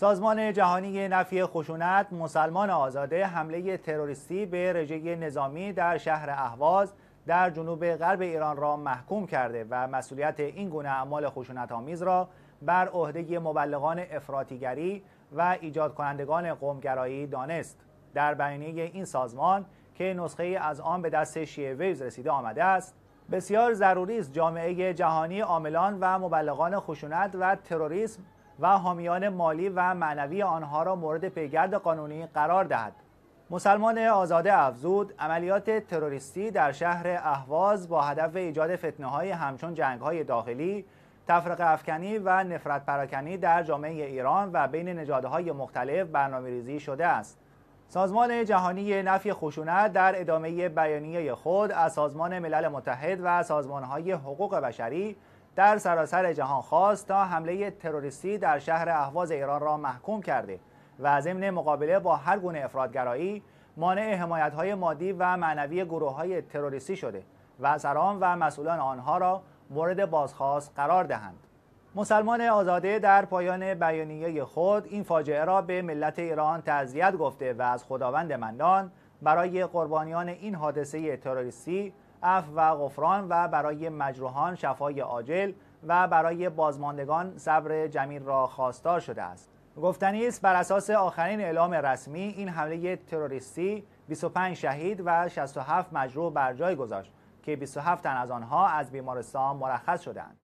سازمان جهانی نفی خشونت مسلمان آزاده حمله تروریستی به رژه نظامی در شهر اهواز در جنوب غرب ایران را محکوم کرده و مسئولیت این گونه اعمال خشونت آمیز را بر عهده مبلغان افراطیگری و ایجاد کنندگان قومگرایی دانست در بیانیه این سازمان که نسخه از آن به دست شیعه ویوز رسیده آمده است بسیار ضروری است جامعه جهانی عاملان و مبلغان خشونت و تروریسم و حامیان مالی و معنوی آنها را مورد پیگرد قانونی قرار دهد مسلمان آزاده افزود عملیات تروریستی در شهر اهواز با هدف ایجاد فتنه های همچون جنگ های داخلی تفرق افکنی و نفرت پراکنی در جامعه ایران و بین نژادهای مختلف برنامه ریزی شده است سازمان جهانی نفی خشونت در ادامه بیانیه خود از سازمان ملل متحد و سازمان های حقوق بشری در سراسر جهان خواست تا حمله تروریستی در شهر اهواز ایران را محکوم کرده و ضمن مقابله با هر گونه افرادگرایی مانع های مادی و معنوی های تروریستی شده و سران و مسئولان آنها را مورد بازخواست قرار دهند مسلمان آزاده در پایان بیانیه خود این فاجعه را به ملت ایران تعذیت گفته و از خداوند مندان برای قربانیان این حادثه تروریستی اف و غفران و برای مجروحان شفای عاجل و برای بازماندگان صبر جمیل را خواستار شده است گفتنی است بر اساس آخرین اعلام رسمی این حمله تروریستی 25 شهید و 67 مجروح بر جای گذاشت که 27 تن از آنها از بیمارستان مرخص شدند